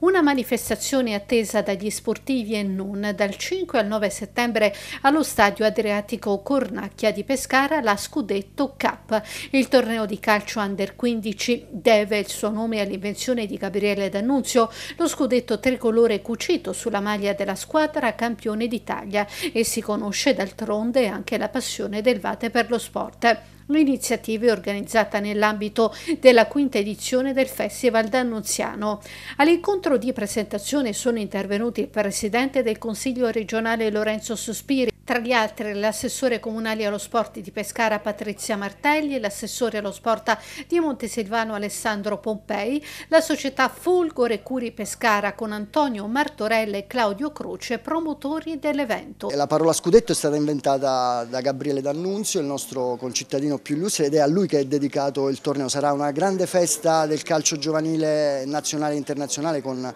Una manifestazione attesa dagli sportivi e non. Dal 5 al 9 settembre allo stadio Adriatico Cornacchia di Pescara la Scudetto Cup. Il torneo di calcio under 15 deve il suo nome all'invenzione di Gabriele D'Annunzio, lo scudetto tricolore cucito sulla maglia della squadra campione d'Italia e si conosce d'altronde anche la passione del Vate per lo sport. L'iniziativa è organizzata nell'ambito della quinta edizione del Festival d'Annunziano. All'incontro di presentazione sono intervenuti il Presidente del Consiglio regionale Lorenzo Sospiri, tra gli altri l'assessore comunale allo sport di Pescara Patrizia Martelli e l'assessore allo sport di Montesilvano Alessandro Pompei, la società Fulgore Curi Pescara con Antonio Martorella e Claudio Croce, promotori dell'evento. La parola scudetto è stata inventata da Gabriele D'Annunzio, il nostro concittadino più illustre ed è a lui che è dedicato il torneo. Sarà una grande festa del calcio giovanile nazionale e internazionale con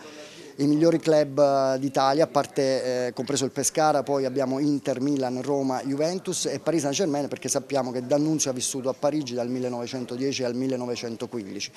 i migliori club eh, d'Italia, a parte eh, compreso il Pescara, poi abbiamo Inter, Milan, Roma, Juventus e Paris Saint Germain perché sappiamo che D'Annunzio ha vissuto a Parigi dal 1910 al 1915.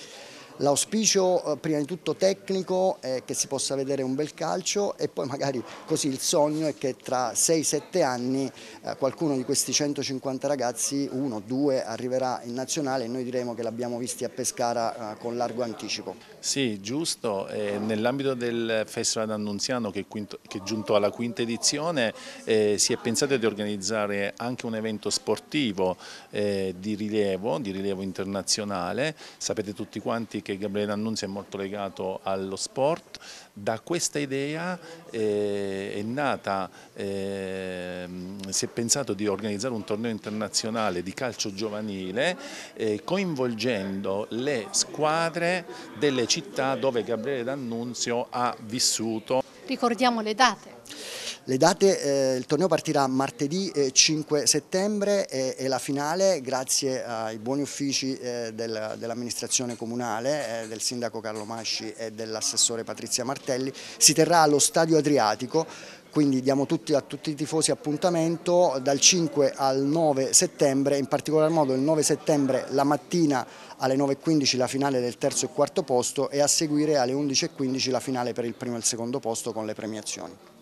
L'auspicio eh, prima di tutto tecnico è che si possa vedere un bel calcio e poi magari così il sogno è che tra 6-7 anni eh, qualcuno di questi 150 ragazzi, uno o due, arriverà in nazionale e noi diremo che l'abbiamo visti a Pescara eh, con largo anticipo. Sì, giusto. Eh, Nell'ambito del Festival d'Annunziano che, che, è giunto alla quinta edizione eh, si è pensato di organizzare anche un evento sportivo eh, di, rilievo, di rilievo internazionale. Sapete tutti quanti che Gabriele D'Annunzio è molto legato allo sport, da questa idea eh, è nata, eh, si è pensato di organizzare un torneo internazionale di calcio giovanile eh, coinvolgendo le squadre delle città dove Gabriele D'Annunzio ha vissuto. Ricordiamo le date. Date, eh, il torneo partirà martedì eh, 5 settembre e, e, la finale, grazie ai buoni uffici eh, del, dell'amministrazione comunale, eh, del sindaco Carlo Masci e dell'assessore Patrizia Martelli, si terrà allo Stadio Adriatico quindi diamo tutti, a tutti i tifosi appuntamento dal 5 al 9 settembre, in particolar modo il 9 settembre la mattina alle 9.15 la finale del terzo e quarto posto e a seguire alle 11.15 la finale per il primo e il secondo posto con le premiazioni.